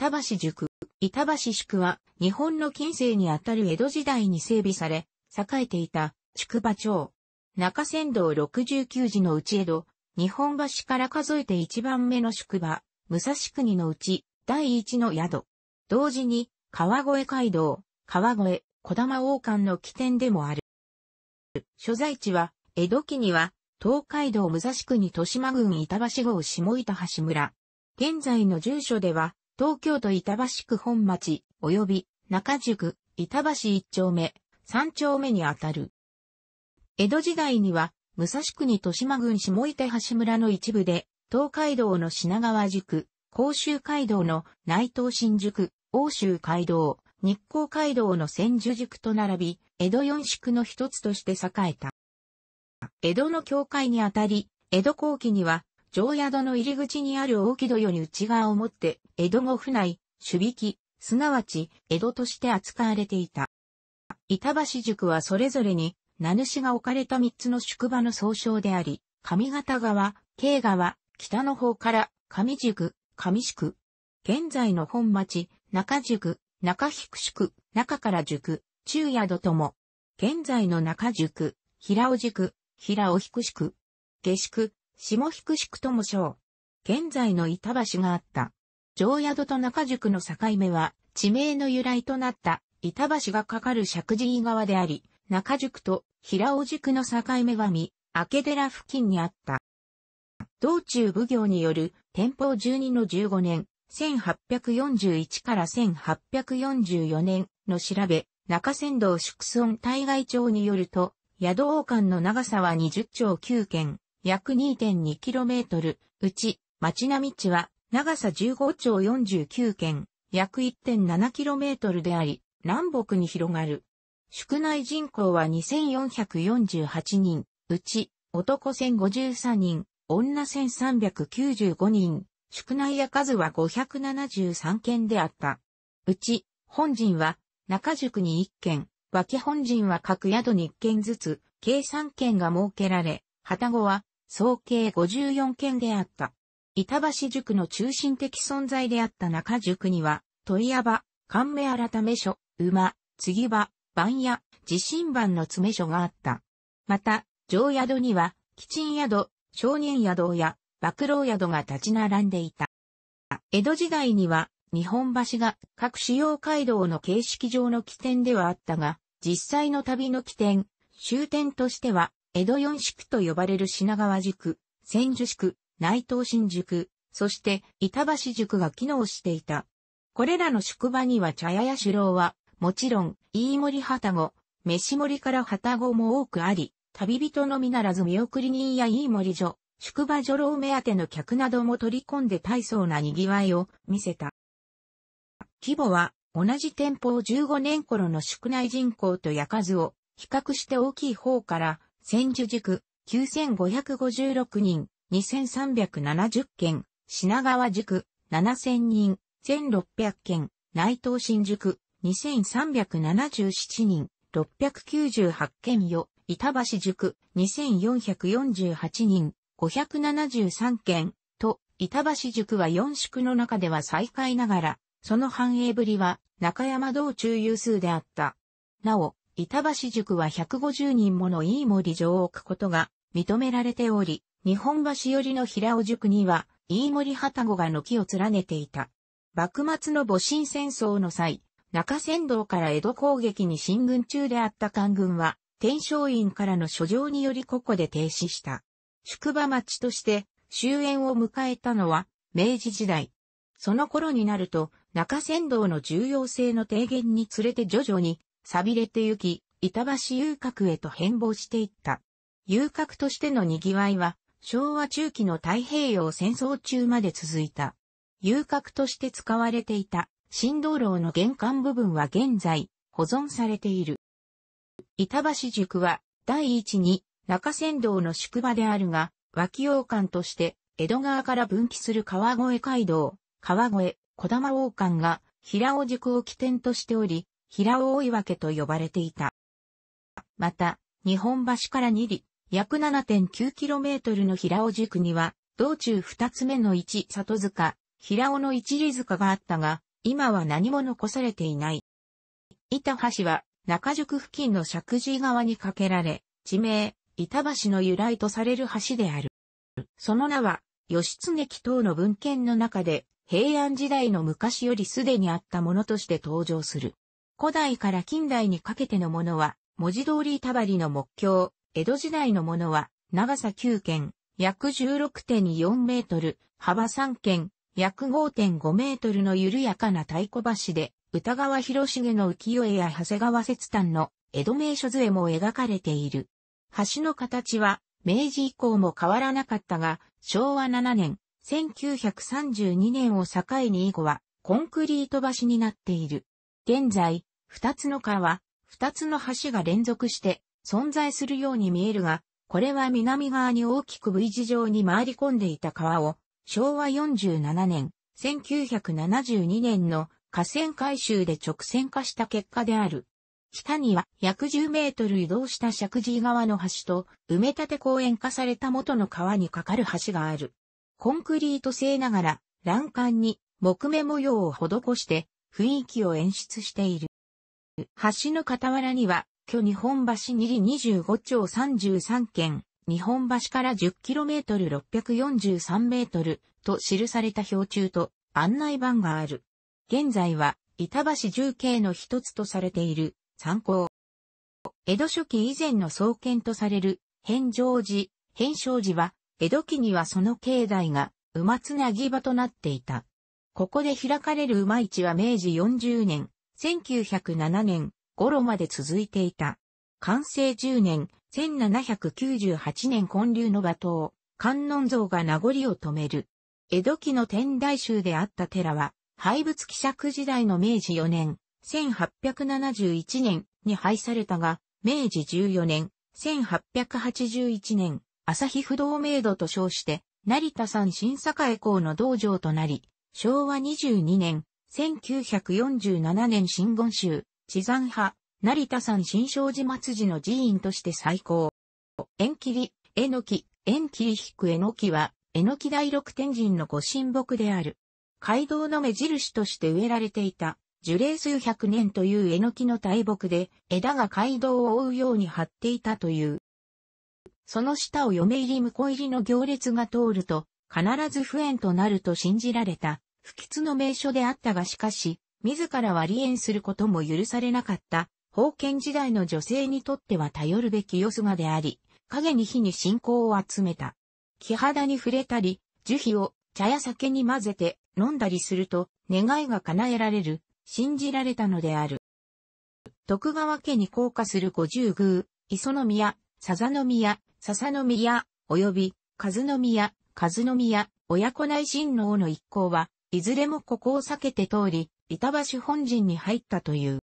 板橋宿。板橋宿は、日本の近世にあたる江戸時代に整備され、栄えていた、宿場町。中山道69時のうち江戸、日本橋から数えて一番目の宿場、武蔵国のうち、第一の宿。同時に、川越街道、川越、小玉王冠の起点でもある。所在地は、江戸期には、東海道武蔵国豊島郡板橋郷下板橋村。現在の住所では、東京都板橋区本町、及び中宿、板橋一丁目、三丁目にあたる。江戸時代には、武蔵国豊島郡下板橋村の一部で、東海道の品川宿、甲州街道の内藤新宿、欧州街道、日光街道の千住宿と並び、江戸四宿の一つとして栄えた。江戸の境界にあたり、江戸後期には城宿の入り口にある大木戸より内側をもって、江戸後府内、守備木、すなわち、江戸として扱われていた。板橋塾はそれぞれに、名主が置かれた三つの宿場の総称であり、上方川、京川、北の方から、上宿、上宿。現在の本町、中宿、中菊宿、中から宿、中宿とも。現在の中宿、平尾宿、平尾菊宿。下宿、下引宿とも称。現在の板橋があった。上宿と中宿の境目は、地名の由来となった板橋がかかる石神井川であり、中宿と平尾宿の境目は見、明寺付近にあった。道中奉行による天保12の15年、1841から1844年の調べ、中山道宿村対外町によると、宿王間の長さは20町9件、約 2.2km、うち、町並地は長さ15丁49県、約 1.7km であり、南北に広がる。宿内人口は2448人、うち、男1053人、女1395人、宿内や数は573件であった。うち、本人は中宿に1件、脇本人は各宿に1件ずつ、計3件が設けられ、旗子は総計54件であった。板橋塾の中心的存在であった中塾には、問屋場、神目改め書、馬、継場、番屋、地震番の詰め所があった。また、上宿には、基賃宿、商人宿や、幕老宿が立ち並んでいた。江戸時代には、日本橋が各主要街道の形式上の起点ではあったが、実際の旅の起点、終点としては、江戸四宿と呼ばれる品川宿、千住宿、内藤新宿、そして板橋宿が機能していた。これらの宿場には茶屋や酒楼は、もちろん、飯盛旗子、飯盛から旗子も多くあり、旅人のみならず見送り人や飯盛所、宿場女郎目当ての客なども取り込んで大層な賑わいを見せた。規模は同じ店舗を15年頃の宿内人口と屋数を比較して大きい方から千住塾、9556人、2370件、品川塾、7000人、1600件、内藤新宿、2377人、698件よ、板橋塾、2448人、573件、と、板橋塾は4宿の中では最下位ながら、その繁栄ぶりは中山道中有数であった。なお、板橋塾は150人ものいい森城を置くことが認められており、日本橋寄りの平尾塾には、飯森旗子が軒を連ねていた。幕末の戊辰戦争の際、中山道から江戸攻撃に進軍中であった官軍は、天正院からの書状によりここで停止した。宿場町として終焉を迎えたのは明治時代。その頃になると中山道の重要性の低減につれて徐々に錆びれてゆき、板橋遊郭へと変貌していった。遊郭としての賑わいは、昭和中期の太平洋戦争中まで続いた。遊郭として使われていた新道路の玄関部分は現在保存されている。板橋塾は第一に中山道の宿場であるが、脇洋館として江戸川から分岐する川越街道、川越、小玉王館が平尾塾を起点としており、平尾追分と呼ばれていた。また、日本橋から2里、約 7.9km の平尾塾には、道中2つ目の一里塚、平尾の一里塚があったが、今は何も残されていない。板橋は、中宿付近の石神井川に架けられ、地名、板橋の由来とされる橋である。その名は、義経劇等の文献の中で、平安時代の昔よりすでにあったものとして登場する。古代から近代にかけてのものは、文字通りたばりの木橋、江戸時代のものは、長さ9軒、約16.4メートル、幅3軒、約5.5メートルの緩やかな太鼓橋で、歌川広重の浮世絵や長谷川節丹の江戸名所図絵も描かれている。橋の形は明治以降も変わらなかったが、昭和7年、1932年を境に以後はコンクリート橋になっている。現在、二つの川二つの橋が連続して存在するように見えるが、これは南側に大きく V 字状に回り込んでいた川を、昭和47年、1972年の河川改修で直線化した結果である。北には約10メートル移動した石神井川の橋と埋め立て公園化された元の川に架かる橋がある。コンクリート製ながら欄干に木目模様を施して雰囲気を演出している。橋の傍らには、巨日本橋二里25丁33件、日本橋から1 0 k m 6 4 3ルと記された標柱と案内板がある。現在は、板橋重慶の一つとされている、参考。江戸初期以前の創建とされる、返上寺、返正寺は、江戸期にはその境内が、馬つなぎ場となっていた。ここで開かれる馬市は明治40年、1907年頃まで続いていた。完成10年、1798年建立の馬頭、観音像が名残を止める。江戸期の天台宗であった寺は、廃仏希釈時代の明治4年、1871年に廃されたが、明治14年、1881年、朝日不動明度と称して、成田山新栄港の道場となり、昭和22年、1947年新言州、地山派、成田山新勝寺末寺の寺院として最高。縁切り、えのき、縁切り引くえのきは、えのき第六天神のご神木である。街道の目印として植えられていた、樹齢数百年というえのきの大木で、枝が街道を覆うように張っていたという。その下を嫁入り婿入りの行列が通ると、必ず不縁となると信じられた、不吉の名所であったがしかし、自らは離縁することも許されなかった、封建時代の女性にとっては頼るべきよすがであり、影に火に信仰を集めた。木肌に触れたり、樹皮を茶や酒に混ぜて飲んだりすると、願いが叶えられる、信じられたのである。徳川家に降下する五十宮、磯宮、笹宮、笹宮、及び、和宮、和宮、親子内親王の一行は、いずれもここを避けて通り、板橋本陣に入ったという。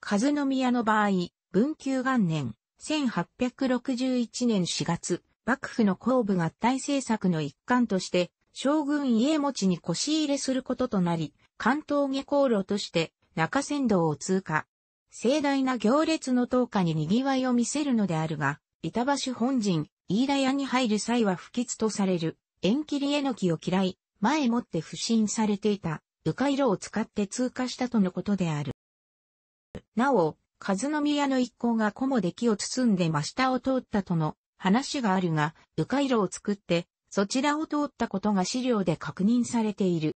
和宮の場合、文久元年、1861年4月、幕府の公部合体政策の一環として、将軍家持ちに腰入れすることとなり、関東下校路として中山道を通過。盛大な行列の投下に賑わいを見せるのであるが、板橋本陣、飯田屋に入る際は不吉とされる、縁切りえの木を嫌い、前もって不審されていた、迂回路を使って通過したとのことである。なお、和宮の一行が小もで木を包んで真下を通ったとの話があるが、迂回路を作って、そちらを通ったことが資料で確認されている。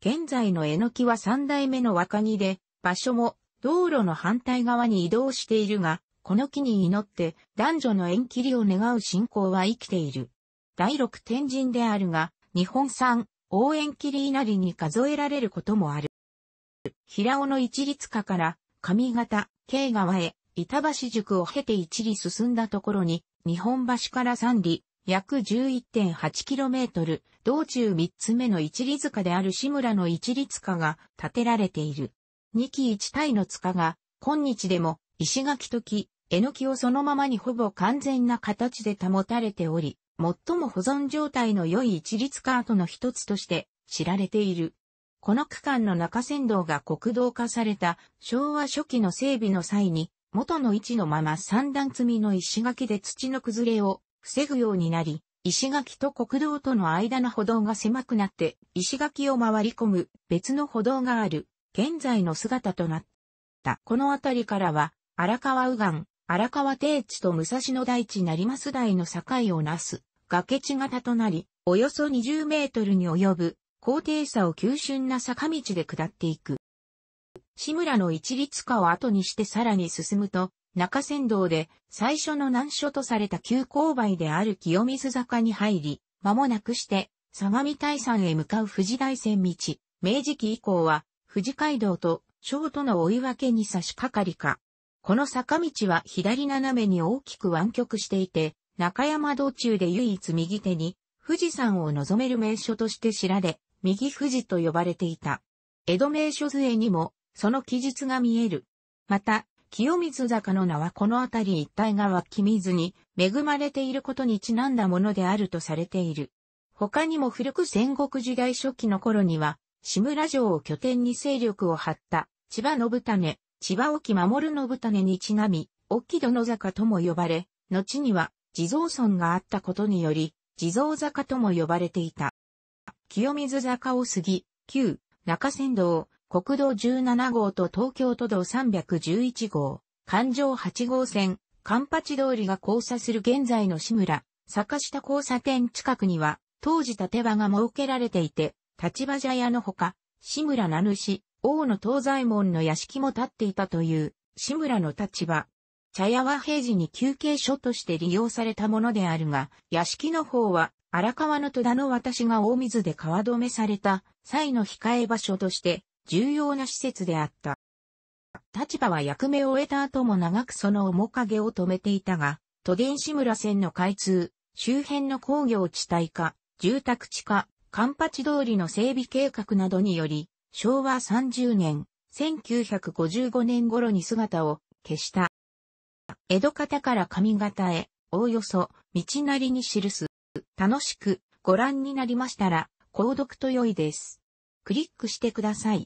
現在のえのきは三代目の若木で、場所も道路の反対側に移動しているが、この木に祈って男女の縁切りを願う信仰は生きている。第六天神であるが、日本産、応援切り稲荷に数えられることもある。平尾の一律化から、上方、京川へ、板橋宿を経て一里進んだところに、日本橋から三里、約 11.8km、道中三つ目の一里塚である志村の一里塚が建てられている。二期一体の塚が、今日でも石垣と木、えのきをそのままにほぼ完全な形で保たれており、最も保存状態の良い一律カートの一つとして知られている。この区間の中山道が国道化された昭和初期の整備の際に元の位置のまま三段積みの石垣で土の崩れを防ぐようになり、石垣と国道との間の歩道が狭くなって石垣を回り込む別の歩道がある現在の姿となった。この辺りからは荒川右岸、荒川低地と武蔵野台地成増台の境をなす崖地型となり、およそ20メートルに及ぶ高低差を急峻な坂道で下っていく。志村の一律化を後にしてさらに進むと、中山道で最初の難所とされた急勾配である清水坂に入り、間もなくして相模大山へ向かう富士大山道。明治期以降は富士街道と小との追い分けに差し掛かりか。この坂道は左斜めに大きく湾曲していて、中山道中で唯一右手に富士山を望める名所として知られ、右富士と呼ばれていた。江戸名所杖にも、その記述が見える。また、清水坂の名はこの辺り一帯が湧き水に恵まれていることにちなんだものであるとされている。他にも古く戦国時代初期の頃には、志村城を拠点に勢力を張った千葉信種、千葉沖守信種にちなみ、沖戸の坂とも呼ばれ、後には地蔵村があったことにより、地蔵坂とも呼ばれていた。清水坂を過ぎ、旧中山道、国道17号と東京都道311号、環状8号線、環八通りが交差する現在の志村、坂下交差点近くには、当時立場が設けられていて、立場茶屋のほか、志村名主、王の東西門の屋敷も建っていたという、志村の立場、茶屋は平時に休憩所として利用されたものであるが、屋敷の方は荒川の戸田の私が大水で川止めされた際の控え場所として重要な施設であった。立場は役目を終えた後も長くその面影を止めていたが、都電志村線の開通、周辺の工業地帯化、住宅地化、カンパチ通りの整備計画などにより、昭和30年、1955年頃に姿を消した。江戸方から上方へ、おおよそ、道なりに記す。楽しくご覧になりましたら、購読と良いです。クリックしてください。